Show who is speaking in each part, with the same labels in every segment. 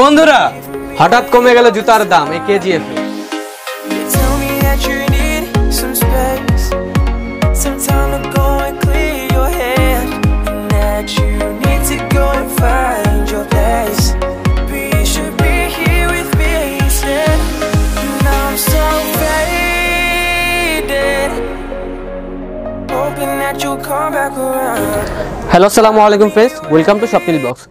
Speaker 1: বন্ধুরা হঠাৎ কমে গেল জুতার দাম এই কেজিএফ
Speaker 2: হ্যালো আসসালামু আলাইকুম ফ্রেন্ডস ওয়েলকাম টু শপিল বক্স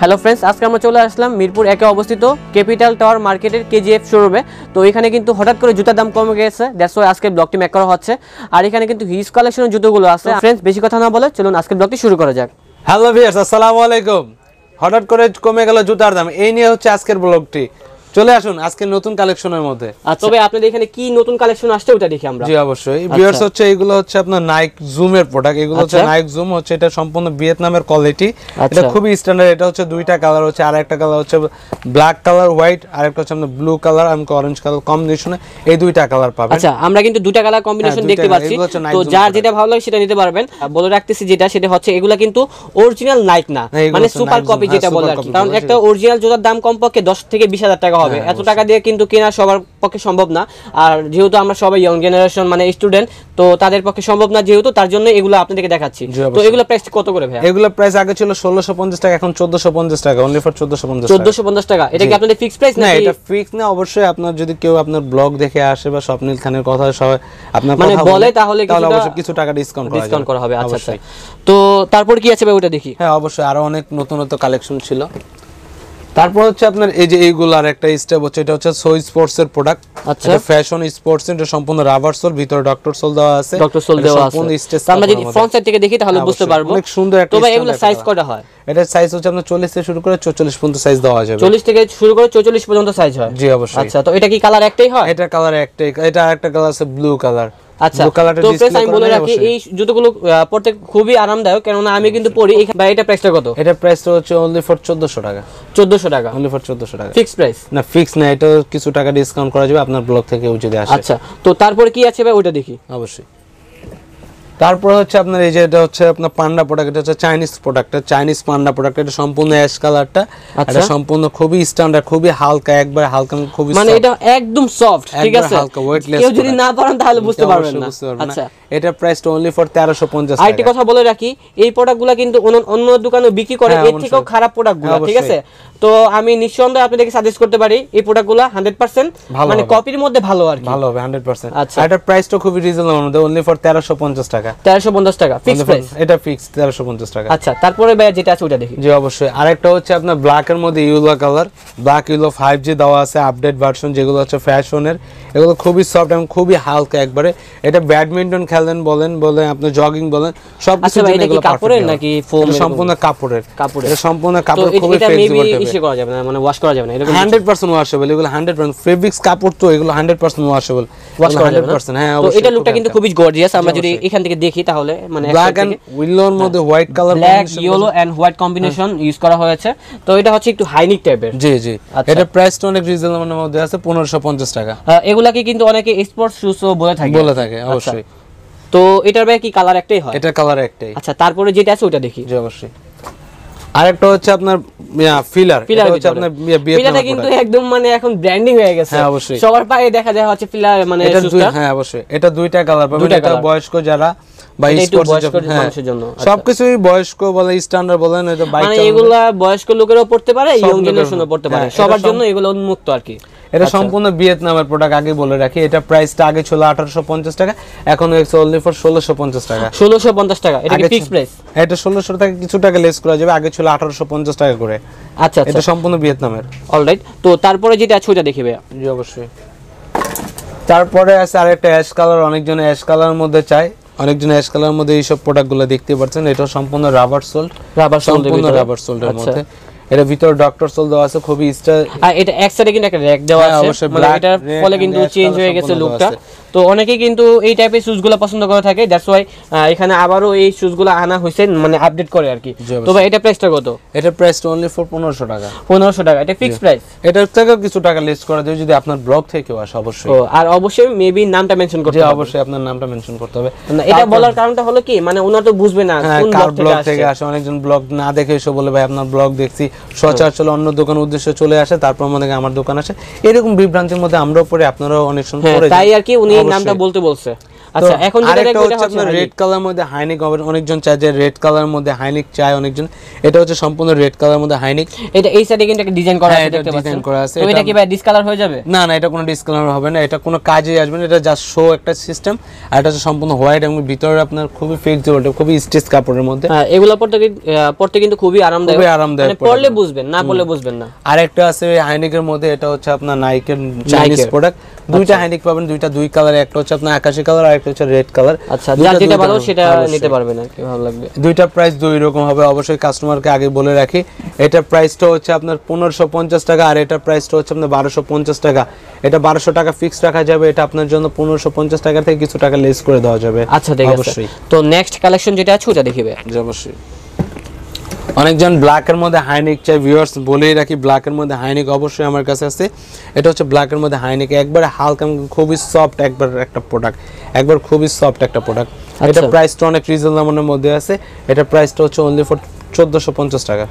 Speaker 2: হ্যালো ফ্রেন্ডস আজকে আমরা চলে আসলাম মিরপুর একে অবস্থিত ক্যাপিটাল টাওয়ার মার্কেটের কেজিএফ শোরুমে তো এখানে কিন্তু হঠাৎ করে জুতার দাম কমে গেছে দেশ আজকে ব্লকটি ম্যাক করা হচ্ছে আর এখানে কিন্তু হিজ কালেকশনের জুতোগুলো আছে ফ্রেন্ডস বেশি কথা না বলে চলুন আজকে ব্লকটি শুরু করা যাক
Speaker 1: হ্যালো ভিয়ার্স আসসালামু আলাইকুম হঠাৎ করে কমে গেল জুতার দাম এই নিয়ে হচ্ছে আজকের ব্লকটি চলে আসুন আজকে নতুন কালেকশনের মধ্যে আচ্ছা। তবে আপনাদের এখানে কি নতুন কালেকশন আসছে ওটা দেখি আমরা জি অবশ্যই ভিউয়ার্স আচ্ছা। হচ্ছে এগুলো হচ্ছে আপনার নাইক জুম এর প্রোডাক্ট এগুলো হচ্ছে নাইক আচ্ছা। জুম হচ্ছে এটা সম্পূর্ণ ভিয়েতনামের কোয়ালিটি এটা খুবই স্ট্যান্ডার্ড এটা হচ্ছে দুইটা কালার হচ্ছে আর একটা কালার হচ্ছে ব্ল্যাক কালার হোয়াইট আর একটা হচ্ছে আপনার ব্লু কালার আর অরেঞ্জ কালার কম্বিনেশনে এই দুইটা কালার পাবেন আচ্ছা আমরা কিন্তু
Speaker 2: দুইটা কালার হ্যাঁ, কম্বিনেশন দেখতে পাচ্ছি তো যার যেটা ভালো লাগে সেটা নিতে পারবেন বলে রাখতেছি যেটা সেটা হচ্ছে হ্যাঁ, এগুলো কিন্তু অরিজিনাল নাইক না মানে সুপার হ্যাঁ, কপি যেটা বলে আর কারণ একটা অরিজিনাল জুতার দাম কমপক্ষে 10 থেকে 20000 টাকা হবে হ্যাঁ, এত টাকা দিয়ে কিন্তু কেনা সবার পক্ষে সম্ভব না আর যেহেতু আমরা সবাই ইয়ং জেনারেশন মানে স্টুডেন্ট তো তাদের পক্ষে সম্ভব না যেহেতু তার জন্য এগুলো আপনাদেরকে দেখাচ্ছি তো এগুলো প্রাইস কত করে ভাই
Speaker 1: এগুলো প্রাইস আগে ছিল 1650 টাকা এখন 1450 টাকা অনলি ফর 1450 টাকা
Speaker 2: 1450 টাকা এটা কি আপনাদের ফিক্সড প্রাইস না এটা
Speaker 1: ফিক্স না অবশ্যই আপনার যদি কেউ আপনার ব্লগ দেখে আসে বা স্বপ্নিল খানের কথা সবাই আপনার মানে বলে তাহলে কিছু কিছু টাকা ডিসকাউন্ট ডিসকাউন্ট করা হবে আচ্ছা, আচ্ছা। তো তারপর কি আছে ভাই ওটা দেখি হ্যাঁ অবশ্যই আরো অনেক নতুন নতুন কালেকশন ছিল তারপর হচ্ছে আপনার এই যে এইগুলার একটা স্টেপ হচ্ছে এটা হচ্ছে সোই স্পোর্টস এর প্রোডাক্ট আচ্ছা ফ্যাশন স্পোর্টস এটা সম্পূর্ণ রাবার সোল ভিতরে ডক্টর সোল দেওয়া আছে ডক্টর সোল দেওয়া আছে সম্পূর্ণ স্টেপ আমরা যদি ফ্রন্ট সাইড
Speaker 2: থেকে দেখি তাহলে বুঝতে পারবো অনেক সুন্দর একটা তবে এগুলো সাইজ কত হয়
Speaker 1: এটা সাইজ হচ্ছে আপনার 40 থেকে শুরু করে 44 পর্যন্ত সাইজ দেওয়া যাবে 40 থেকে শুরু করে 44 পর্যন্ত সাইজ হয় জি অবশ্যই আচ্ছা তো এটা কি কালার একটাই হয় এটা কালার একটাই এটা একটা কালার আছে ব্লু কালার আচ্ছা তো প্রেস আমি বলে রাখি এই
Speaker 2: জুতোগুলো পড়তে খুবই আরামদায়ক কেননা আমি কিন্তু পরি
Speaker 1: বা এটা প্রাইসটা কত এটা প্রাইস হচ্ছে অনলি ফর 1400 টাকা চোদ্দশো টাকা অনলি ফর 1400 টাকা ফিক্স প্রাইস না ফিক্স না এটা কিছু টাকা ডিসকাউন্ট করা যাবে আপনার ব্লগ থেকে যদি আচ্ছা তো তারপরে কি আছে ভাই ওইটা দেখি অবশ্যই তারপরে হচ্ছে আপনার এই যে এটা হচ্ছে আপনার পান্ডা প্রোডাক্ট এটা হচ্ছে Chinese product Chinese panda product এটা সম্পূর্ণ অ্যাশ কালারটা আচ্ছা। এটা সম্পূর্ণ খুবই স্ট্যান্ডার্ড খুবই হালকা একবার হালকা খুবই মানে এটা
Speaker 2: একদম সফট ঠিক আছে হালকা ওয়েটলেস কেউ যদি না পারেন তাহলে বুঝতে পারবেন না আচ্ছা
Speaker 1: এটা প্রাইস অনলি ফর 1350 টাকা আরেকটি কথা
Speaker 2: বলে রাখি এই প্রোডাক্টগুলো কিন্তু অন্য দোকানে বিক্রি করে হ্যাঁ, এর থেকেও খারাপ প্রোডাক্টগুলো ঠিক আছে তো আমি নিঃসন্দেহে আপনাদেরকে সাজেস্ট করতে পারি এই প্রোডাক্টগুলো 100% মানে কপির মধ্যে ভালো আর
Speaker 1: কি ভালো হবে 100% আচ্ছা এটার প্রাইসটা খুবই রিজনেবল অনলি ফর 1350 টাকা আচ্ছা, খুবই সফট এবং খুবই হালকা একবারে এটা ব্যাডমিন্টন খেলেন বলেন বলেন আপনি জগিং বলেন সব আচ্ছা সম্পূর্ণ কাপড়ের সম্পূর্ণ কাপড় খুবই
Speaker 2: ওয়াশ করা যাবে মানে
Speaker 1: এগুলো 100% ফেব্রিক্স কাপড় তো এগুলো 100% ওয়াশেবল হ্যাঁ তো এটা লুকটা
Speaker 2: কিন্তু খুবই গর্জিয়াস আমরা যদি এখান থেকে দেখি তাহলে মানে ব্ল্যাক এন্ড
Speaker 1: উইলোর মধ্যে white colour black
Speaker 2: yellow and white combination use করা হয়েছে তো এটা হচ্ছে একটু হাইনিক টাইপের জি জি আচ্ছা। এটা প্রাইস তো অনেক রিজনেবলের মধ্যে আছে 1550 টাকা হ্যাঁ, এগুলাকে কিন্তু অনেকে স্পোর্টস শুজ বলে থাকে বলে থাকে আচ্ছা। অবশ্যই তো এটার ব্যাগে কি কালার একটাই হয় এটা কালার একটাই আচ্ছা তারপরে যেটা আছে ওটা দেখি জি
Speaker 1: অবশ্যই আরেকটা হচ্ছে আপনার হচ্ছে আপনার
Speaker 2: মানে হ্যাঁ, সবার পায়ে দেখা হচ্ছে মানে
Speaker 1: হ্যাঁ অবশ্যই এটা দুইটা কালার বয়স্ক যারা হ্যাঁ। জন্য আচ্ছা। সবকিছুই বয়স্ক বলে বলেন হয়তো মানে এগুলা বয়স্ক লোকেরাও পড়তে পারে পড়তে পারে সবার জন্য এগুলো উন্মুক্ত আর কি এটা আচ্ছা। সম্পূর্ণ ভিয়েতনামের প্রোডাক্ট আগে বলে রাখি এটা প্রাইসটা আগে ছিল 1850 টাকা এখন হয়েছে অনলি ফর 1650 টাকা 1650 টাকা এটা কি ফিক্সড প্রাইস এটা 1600 টাকা কিছু টাকা লেস করা যাবে আগে ছিল 1850 টাকা করে আচ্ছা, আচ্ছা এটা সম্পূর্ণ ভিয়েতনামের অলরাইট তো তারপরে যেটা আছে ওটা দেখিবে জি অবশ্যই তারপরে আছে আরেকটা অ্যাশ কালার অনেকজন অ্যাশ কালার মধ্যে চায় অনেকজন অ্যাশ কালার মধ্যে এইসব প্রোডাক্টগুলো দেখতে পাচ্ছেন এটা সম্পূর্ণ রাবার সোল্ড রাবার সম্পূর্ণ রাবার সোল্ডের আচ্ছা। মধ্যে এটা ভিতর ডক্টর সোল দেওয়া আছে খুবই স্টাইল
Speaker 2: আর এটা এক কিন্তু একটা র‍্যাক দেওয়া হ্যাঁ, আছে অবশ্যই এটা মানে এটার ফলে কিন্তু চেঞ্জ হয়ে গেছে লুকটা তো অনেকে কিন্তু এই টাইপের শুজগুলো পছন্দ করে থাকে দ্যাটস ওয়াই এখানে আবারও এই শুজগুলো আনা হয়েছে মানে আপডেট করে আর কি তো
Speaker 1: এটা প্রাইসটা কত এটা প্রাইস অনলি ফর পনেরোশো টাকা পনেরোশো টাকা এটা ফিক্স প্রাইস এটা থেকে কিছু টাকা লেস করা যায় যদি আপনার ব্লগ থেকে আসে অবশ্যই আর অবশ্যই মেবি নামটা মেনশন করতে হবে অবশ্যই আপনার নামটা মেনশন করতে হবে এটা বলার কারণটা হলো কি মানে ওনার তো বুঝবে না হ্যাঁ, কোন ব্লগ থেকে আসে অনেকজন ব্লগ না দেখে এসে বলে ভাই আপনার ব্লগ দেখছি সচার চলে অন্য দোকান উদ্দেশ্যে চলে আসে তারপর আমাদের আমার দোকান আসে এরকম বিভ্রান্তির মধ্যে আমরাও পড়ে আপনারাও অনেক সময় হ্যাঁ, তাই আর কি উনি নামটা
Speaker 2: বলতে বলছে আচ্ছা এখন হচ্ছে আপনার রেড
Speaker 1: কালার মধ্যে হাইনিক অনেকজন চায় যে রেড কালার মধ্যে হাইনিক চায় অনেকজন এটা হচ্ছে সম্পূর্ণ রেড কালার মধ্যে হাইনিক এটা এই সাইডে কিন্তু একটা ডিজাইন করা হ্যাঁ, আছে দেখতে পাচ্ছেন করা আছে এটা কি ভাই ডিসকালার হয়ে যাবে না না এটা কোনো ডিসকালার হবে না এটা কোনো কাজে আসবে না এটা জাস্ট শো একটা সিস্টেম আর এটা হচ্ছে সম্পূর্ণ হোয়াইট এবং ভিতরে আপনার খুবই ফ্লেক্সিবল খুবই স্টিচ কাপড়ের মধ্যে হ্যাঁ,
Speaker 2: এগুলো কিন্তু খুবই আরামদায়ক খুবই আরামদায়ক মানে বুঝবেন না পড়লে বুঝবেন না
Speaker 1: আরেকটা আছে হাইনিকের মধ্যে এটা হচ্ছে আপনার নাইকের চাইনিজ প্রোডাক্ট দুইটা আচ্ছা। হাইনিক পাবেন দুইটা দুই কালার একটা হচ্ছে আপনার আকাশি কালার আর একটা হচ্ছে রেড কালার আচ্ছা যা যেটা ভালো সেটা নিতে পারবেন আর কি ভালো লাগবে দুইটা প্রাইস দুই রকম হবে অবশ্যই কাস্টমারকে আগে বলে রাখি এটা প্রাইসটা হচ্ছে আপনার পনেরোশো পঞ্চাশ টাকা আর এটা প্রাইসটা হচ্ছে আপনার বারোশো পঞ্চাশ টাকা এটা বারোশো টাকা ফিক্স রাখা যাবে এটা আপনার জন্য পনেরোশো পঞ্চাশ টাকা থেকে কিছু টাকা লেস করে দেওয়া যাবে আচ্ছা ঠিক আছে তো নেক্সট কালেকশন যেটা আছে ওটা দেখিবে অবশ্যই অনেকজন ব্ল্যাকের মধ্যে হাইনেক চাই ভিউয়ার্স বলেই রাখি ব্ল্যাকের মধ্যে হাইনেক অবশ্যই আমার কাছে আছে এটা হচ্ছে ব্ল্যাকের মধ্যে হাইনেক একবারে হালকা খুবই সফট একবার একটা প্রোডাক্ট একবার খুবই সফট একটা প্রোডাক্ট আচ্ছা। এটা প্রাইসটা অনেক রিজনেবলের মধ্যে আছে এটা প্রাইসটা হচ্ছে অনলি ফর চোদ্দশো পঞ্চাশ টাকা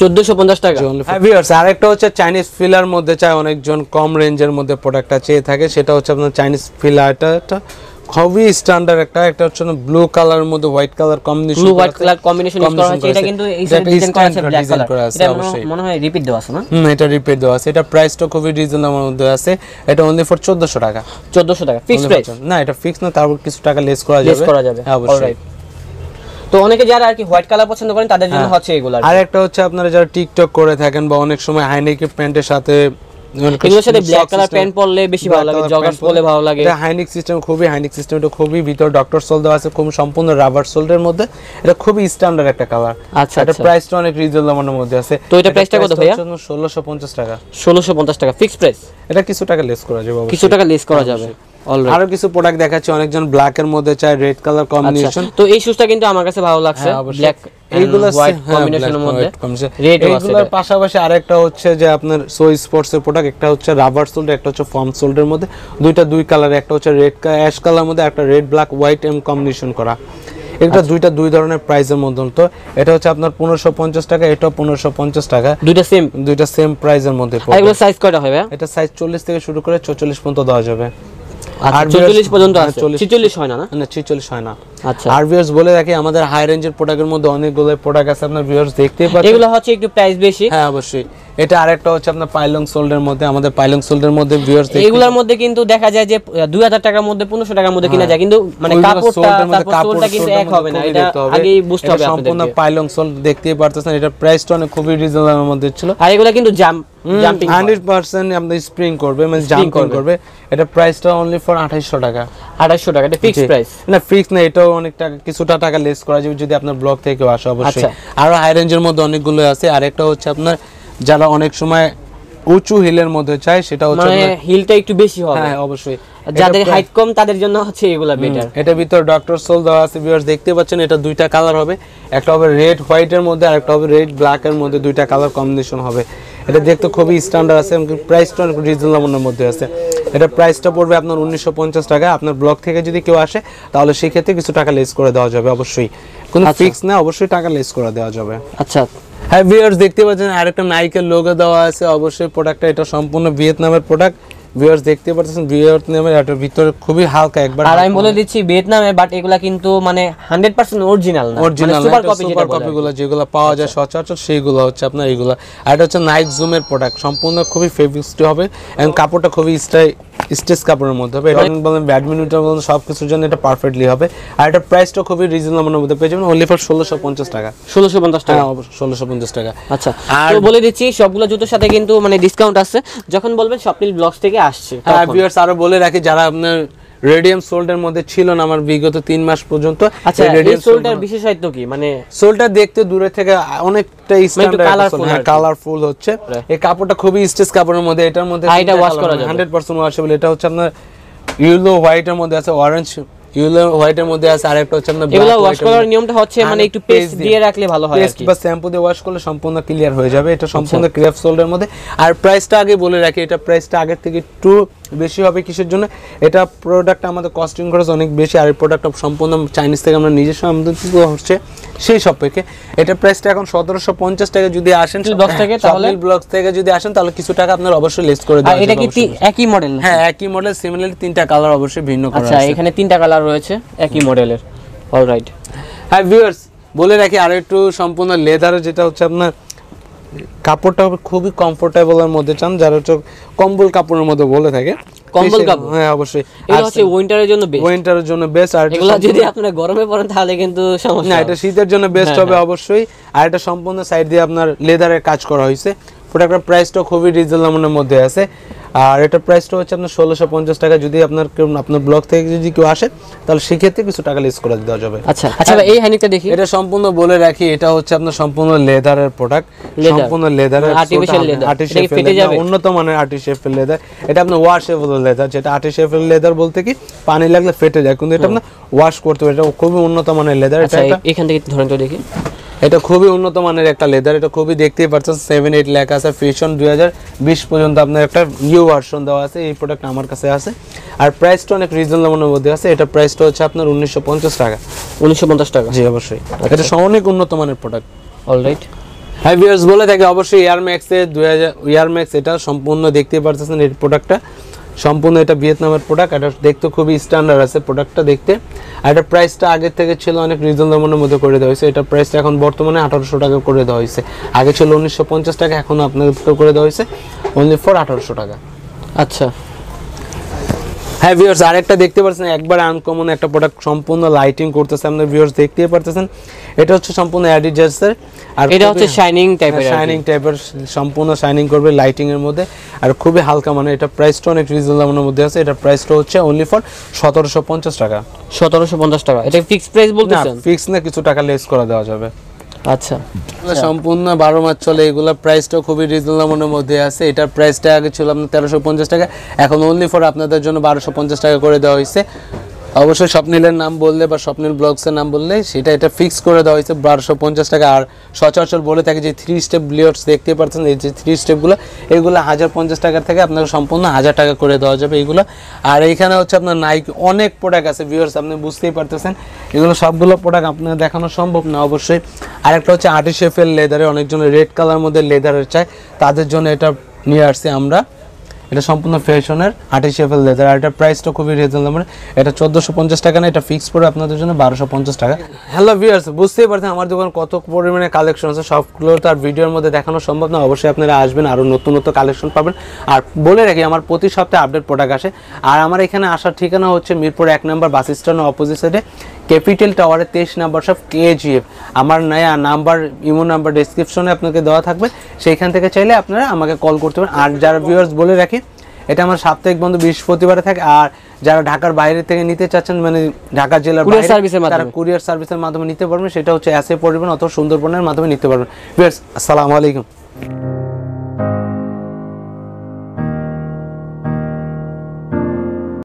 Speaker 1: চোদ্দশো পঞ্চাশ টাকা ভিউয়ার্স হ্যাঁ, আরেকটা হচ্ছে চাইনিজ ফিলার মধ্যে চাই অনেকজন কম রেঞ্জের মধ্যে প্রোডাক্টটা চেয়ে থাকে সেটা হচ্ছে আপনার চাইনিজ ফিলারটা খুবই স্ট্যান্ডার্ড একটা একটা হচ্ছে না ব্লু কালারের মধ্যে white colour combination blue white colour combination use করা হয়েছে এটা কিন্তু এই ডিজাইন করা আছে ব্ল্যাক কালার এটা মনে হয় রিপিট দেওয়া আছে না হুম এটা রিপিট দেওয়া আছে এটা প্রাইসটা খুবই রিজনেবল মধ্যে আছে এটা অনলি ফর 1400 টাকা 1400 টাকা ফিক্সড প্রাইস না এটা ফিক্স না তারপর কিছু টাকা লেস করা যাবে লেস করা যাবে অলরাইট তো
Speaker 2: অনেকে যারা আর কি হোয়াইট কালার পছন্দ করেন তাদের জন্য হ্যাঁ। হচ্ছে এগুলা আর
Speaker 1: একটা হচ্ছে আপনারা যারা টিকটক করে থাকেন বা অনেক সময় হাইনেকের প্যান্টের সাথে এগুলোর সাথে ব্ল্যাক কালার প্যান্ট পরলে বেশি ভালো লাগে জগার্স পরলে ভালো লাগে এটা হাইনিক সিস্টেম খুবই হাইনিক সিস্টেম এটা খুবই ভিতর ডক্টর সোল দেওয়া আছে খুব সম্পূর্ণ রাবার সোলের মধ্যে এটা খুবই স্ট্যান্ডার্ড একটা কালার আচ্ছা এটা প্রাইসটা আচ্ছা। অনেক রিজনেবলের মধ্যে আছে তো এটা প্রাইসটা কত ভাইয়া 1650 টাকা 1650 টাকা ফিক্সড প্রাইস এটা কিছু টাকা লেস করা যাবে কিছু টাকা লেস করা যাবে আরো কিছু প্রোডাক্ট দেখাচ্ছি অনেকজন ব্ল্যাক এর মধ্যে চাই রেড কালার কম্বিনেশন
Speaker 2: তো এই শুজটা কিন্তু আমার কাছে ভালো লাগছে ব্ল্যাক হ্যাঁ,
Speaker 1: পাশাপাশি একটা ব্ল্যাক হোয়াইট কম্বিনেশন করা এটা আচ্ছা। দুইটা দুই ধরনের তো এটা হচ্ছে আপনার টাকা এটা টাকা দুইটা সেম দুইটা সেম মধ্যে সাইজ কয়টা এটা সাইজ থেকে শুরু করে পর্যন্ত দেওয়া যাবে আচ্ছা, মানে হয় না না হয় না আচ্ছা আর বলে রাখি আমাদের হাই রেঞ্জের প্রোডাক্টের মধ্যে অনেকগুলো প্রোডাক্ট আছে আপনার দেখতে দেখতেই পাচ্ছেন এগুলো হচ্ছে একটু প্রাইস বেশি হ্যাঁ অবশ্যই এটা আরেকটা হচ্ছে আপনার পাইলং সোল্ডের মধ্যে আমাদের পাইলং সোল্ডের মধ্যে ভিউয়ার্স এগুলোর
Speaker 2: মধ্যে কিন্তু দেখা যায় যে 2000 টাকার মধ্যে 1500 টাকার মধ্যে কিনা যায় কিন্তু মানে কাপড়টা তারপর সোলটা কিন্তু এক হবে না এটা আগেই বুঝতে হবে সম্পূর্ণ
Speaker 1: পাইলং সোল দেখতেই পারতেছেন এটা প্রাইসটা অনেক খুবই রিজনেবল মধ্যে ছিল আর এগুলো কিন্তু জাম জাম্পিং 100% আপনি স্প্রিং করবে মানে জাম্প করবে এটা প্রাইসটা অনলি ফর 2800 টাকা 2800 টাকা এটা ফিক্সড প্রাইস না ফিক্স না এটাও অনেক টাকা কিছুটা টাকা লেস করা যাবে যদি আপনার ব্লক থেকে আসে অবশ্যই আর হাই রেঞ্জের মধ্যে অনেকগুলো আছে একটা হচ্ছে আপনার যারা অনেক সময় উঁচু হিলের মধ্যে চায় সেটা হচ্ছে মানে হিলটা একটু বেশি হবে হ্যাঁ অবশ্যই যাদের হাইট কম তাদের জন্য হচ্ছে এগুলা বেটার এটা ভিতর ডক্টর সোল দেওয়া আছে ভিউয়ার্স দেখতে পাচ্ছেন এটা দুইটা কালার হবে একটা হবে রেড হোয়াইট এর মধ্যে আর একটা হবে রেড ব্ল্যাক এর মধ্যে দুইটা কালার কম্বিনেশন হবে এটা দেখতে খুবই স্ট্যান্ডার্ড আছে এবং প্রাইসটা অনেক রিজনেবলের মধ্যে আছে এটা প্রাইসটা পড়বে আপনার উনিশশো টাকা আপনার ব্লক থেকে যদি কেউ আসে তাহলে সেক্ষেত্রে কিছু টাকা লেস করে দেওয়া যাবে অবশ্যই কোনো ফিক্স আচ্ছা। না অবশ্যই টাকা লেস করে দেওয়া যাবে আচ্ছা হ্যাঁ ভিউয়ার্স দেখতে পাচ্ছেন আরেকটা নাইকের লোগো দেওয়া আছে অবশ্যই প্রোডাক্টটা এটা সম্পূর্ণ ভিয়েতনামের প্রোডাক্ট ভিউয়ার্স দেখতে পারতেছেন ভিয়েতনামের এটার ভিতর খুবই হালকা একবার আর আমি বলে
Speaker 2: দিচ্ছি ভিয়েতনামে বাট এগুলা কিন্তু মানে 100% অরিজিনাল না অরিজিনাল সুপার কপি সুপার কপিগুলো
Speaker 1: যেগুলো পাওয়া যায় আচ্ছা। সচরাচর সেইগুলো হচ্ছে আপনার এগুলা আর এটা হচ্ছে নাইক জুমের প্রোডাক্ট সম্পূর্ণ খুবই ফেভিস্টি হবে এবং কাপড়টা খুবই স্টাই স্টেজ কাপড়ের মধ্যে হবে এটা বলেন ব্যাডমিন্টন বলেন সব কিছুর জন্য এটা পারফেক্টলি হবে আর এটার প্রাইসটা খুবই রিজনেবলের মধ্যে পেয়ে যাবেন অনলি ফর ষোলোশো পঞ্চাশ টাকা ষোলোশো পঞ্চাশ টাকা হ্যাঁ, ষোলোশো পঞ্চাশ টাকা আচ্ছা আর বলে
Speaker 2: দিচ্ছি সবগুলো জুতোর সাথে কিন্তু মানে ডিসকাউন্ট আছে যখন
Speaker 1: বলবেন স্বপ্নিল ব্লগস থেকে আসছে হ্যাঁ ভিউয়ার্স আরো বলে রাখি যারা আপনার রেডিয়াম সোল্ডের মধ্যে ছিল না আমার বিগত তিন মাস পর্যন্ত আচ্ছা রেডিয়াম সোল্ডার
Speaker 2: বিশেষত্ব কি মানে
Speaker 1: দেখতে দূরে থেকে অনেকটা স্ট্যান্ডার্ড কালারফুল হচ্ছে এই কাপড়টা খুবই স্টেজ কাপড়ের মধ্যে এটার মধ্যে হ্যাঁ, এটা ওয়াশ করা মানে যাবে 100% ওয়াশেবল এটা হচ্ছে আপনার ইয়েলো হোয়াইটের মধ্যে আছে অরেঞ্জ মধ্যে আছে আরেকটা হচ্ছে হচ্ছে মানে একটু দিয়ে রাখলে ভালো হয় শ্যাম্পু দিয়ে ওয়াশ করলে সম্পূর্ণ ক্লিয়ার হয়ে যাবে এটা আচ্ছা। সম্পূর্ণ মধ্যে আর প্রাইসটা আগে বলে রাখি এটা প্রাইসটা আগের থেকে একটু বেশি হবে কিসের জন্য এটা প্রোডাক্ট আমাদের কস্টিং খরচ অনেক বেশি আর এই প্রোডাক্টটা সম্পূর্ণ চাইনিজ থেকে আমরা নিজস্ব আমদানি হচ্ছে সেই সাপেক্ষে এটা প্রাইসটা এখন সতেরোশো পঞ্চাশ টাকা যদি আসেন দশ থেকে হ্যাঁ, তাহলে ব্লক থেকে যদি আসেন তাহলে কিছু টাকা আপনার অবশ্যই লেস করে দেবেন এটা কি একই মডেল হ্যাঁ একই মডেল সিমিলারলি তিনটা কালার অবশ্যই ভিন্ন আচ্ছা এখানে তিনটা কালার রয়েছে একই মডেলের অলরাইট হ্যাঁ ভিউয়ার্স বলে রাখি আর একটু সম্পূর্ণ লেদারের যেটা হচ্ছে আপনার কাপড়টা খুবই কমফোর্টেবল এর মধ্যে চান যারা হচ্ছে কম্বল কাপড়ের মধ্যে বলে থাকে কম্বল কাপড় হ্যাঁ অবশ্যই এটা হচ্ছে উইন্টারের জন্য বেস্ট উইন্টারের জন্য বেস্ট আর এগুলো যদি আপনারা গরমে পরেন তাহলে কিন্তু সমস্যা না এটা শীতের জন্য বেস্ট হ্যাঁ, হবে হ্যাঁ। অবশ্যই আর এটা সম্পূর্ণ সাইড দিয়ে আপনার লেদারের কাজ করা হয়েছে প্রোডাক্টের প্রাইসটা খুবই রিজনেবলের মধ্যে আছে আর এটার প্রাইসটা হচ্ছে আপনার ষোলোশো পঞ্চাশ টাকা যদি আপনার কেউ আপনার ব্লক থেকে যদি কেউ আসে তাহলে সেক্ষেত্রে কিছু টাকা লেস করে দেওয়া যাবে আচ্ছা আচ্ছা এই হ্যান্ডিকটা দেখি এটা সম্পূর্ণ বলে রাখি এটা হচ্ছে আপনার সম্পূর্ণ লেদারের প্রোডাক্ট সম্পূর্ণ লেদারের আর্টিফিশিয়াল লেদার আর্টিফিশিয়াল লেদার উন্নত মানের আর্টিফিশিয়াল লেদার এটা আপনার ওয়াশেবল লেদার যেটা আর্টিফিশিয়াল লেদার বলতে কি পানি লাগলে ফেটে যায় কিন্তু এটা আপনার ওয়াশ করতে হবে এটা খুবই উন্নত মানের লেদার এটা আচ্ছা, এখান থেকে ধরেন তো দেখি এটা খুবই উন্নত মানের একটা লেদার এটা খুবই দেখতেই পাচ্ছেন সেভেন এইট লেখা আছে ফিশন দুই পর্যন্ত আপনার একটা নিউ ভার্সন দেওয়া আছে এই প্রোডাক্ট আমার কাছে আছে আর প্রাইসটা অনেক রিজনেবলের মধ্যে আছে এটা প্রাইসটা হচ্ছে আপনার উনিশশো টাকা উনিশশো টাকা জি অবশ্যই আচ্ছা। এটা অনেক উন্নত মানের প্রোডাক্ট অলরাইট হ্যাঁ ভিউয়ার্স বলে থাকে অবশ্যই এয়ারম্যাক্সে দুই হাজার এয়ারম্যাক্স এটা সম্পূর্ণ দেখতে পারতেছেন এই প্রোডাক্টটা সম্পূর্ণ এটা ভিয়েতনামের প্রোডাক্ট এটা দেখতে খুবই স্ট্যান্ডার্ড আছে প্রোডাক্টটা দেখতে আর এটার প্রাইসটা আগের থেকে ছিল অনেক রিজনেবলের মধ্যে করে দেওয়া হয়েছে এটার প্রাইসটা এখন বর্তমানে আঠারোশো টাকা করে দেওয়া হয়েছে আগে ছিল উনিশশো টাকা এখন আপনাদের করে দেওয়া হয়েছে অনলি ফর আঠারোশো টাকা আচ্ছা হ্যাঁ ভিউয়ার্স আরেকটা দেখতে পাচ্ছেন একবার আনকমন একটা প্রোডাক্ট সম্পূর্ণ লাইটিং করতেছে আপনার ভিউয়ার্স দেখতে পারতেছেন এটা হচ্ছে সম্পূর্ণ অ্যাডিডাসের আর এটা হচ্ছে শাইনিং টাইপের শাইনিং টাইপের সম্পূর্ণ শাইনিং করবে লাইটিং এর মধ্যে আর খুবই হালকা মানে এটা প্রাইসটা অনেক রিজনেবলের মধ্যে আছে এটা প্রাইসটা হচ্ছে অনলি ফর 1750 টাকা 1750 টাকা এটা ফিক্স প্রাইস বলতেছেন না ফিক্স না কিছু টাকা লেস করা দেওয়া যাবে আচ্ছা সম্পূর্ণ বারো মাস চলে এগুলোর প্রাইসটাও খুবই রিজনেবলের মধ্যে আছে এটার প্রাইসটা আগে ছিল আপনার তেরোশো পঞ্চাশ টাকা এখন অনলি ফর আপনাদের জন্য বারোশো পঞ্চাশ টাকা করে দেওয়া হয়েছে অবশ্যই স্বপ্নিলের নাম বললে বা স্বপ্নিল ব্লগসের নাম বললে সেটা এটা ফিক্স করে দেওয়া হয়েছে বারোশো পঞ্চাশ টাকা আর সচরাচর বলে থাকে যে থ্রি স্টেপ ব্লিয়ার্স দেখতে পাচ্ছেন এই যে থ্রি স্টেপগুলো এগুলো হাজার পঞ্চাশ টাকা থেকে আপনাকে সম্পূর্ণ হাজার টাকা করে দেওয়া যাবে এইগুলো আর এইখানে হচ্ছে আপনার নাইক অনেক প্রোডাক্ট আছে ভিউয়ার্স আপনি বুঝতেই পারতেছেন এগুলো সবগুলো প্রোডাক্ট আপনার দেখানো সম্ভব না অবশ্যই আরেকটা হচ্ছে আর্টিশেফের লেদারে অনেকজন রেড কালার মধ্যে লেদারের চায় তাদের জন্য এটা নিয়ে আসছি আমরা এটা সম্পূর্ণ ফ্যাশনের আর্টিফিশিয়াল লেদার আর এটা প্রাইসটা খুবই রিজনেবল এটা চোদ্দোশো পঞ্চাশ টাকা না এটা ফিক্স পড়ে আপনাদের জন্য বারোশো পঞ্চাশ টাকা হ্যালো ভিউয়ার্স বুঝতেই পারছেন আমার দোকান কত পরিমাণে কালেকশন আছে সবগুলো তো আর ভিডিওর মধ্যে দেখানো সম্ভব না অবশ্যই আপনারা আসবেন আরও নতুন নতুন কালেকশন পাবেন আর বলে রাখি আমার প্রতি সপ্তাহে আপডেট প্রোডাক্ট আসে আর আমার এখানে আসার ঠিকানা হচ্ছে মিরপুর এক নম্বর বাস স্ট্যান্ড অপোজিট সাইডে ক্যাপিটাল টাওয়ারের তেইশ নাম্বার সব কেজিএফ আমার নয়া নাম্বার ইমো নাম্বার ডিসক্রিপশনে আপনাকে দেওয়া থাকবে সেইখান থেকে চাইলে আপনারা আমাকে কল করতে পারেন আর যারা ভিউয়ার্স বলে রাখি এটা আমার সাপ্তাহিক বন্ধ বৃহস্পতিবারে থাকে আর যারা ঢাকার বাইরে থেকে নিতে চাচ্ছেন মানে ঢাকা জেলার সার্ভিসের মাধ্যমে কুরিয়ার সার্ভিসের মাধ্যমে নিতে পারবেন সেটা হচ্ছে এসএ পরিবহন অথবা সুন্দরবনের মাধ্যমে নিতে পারবেন আসসালামু আলাইকুম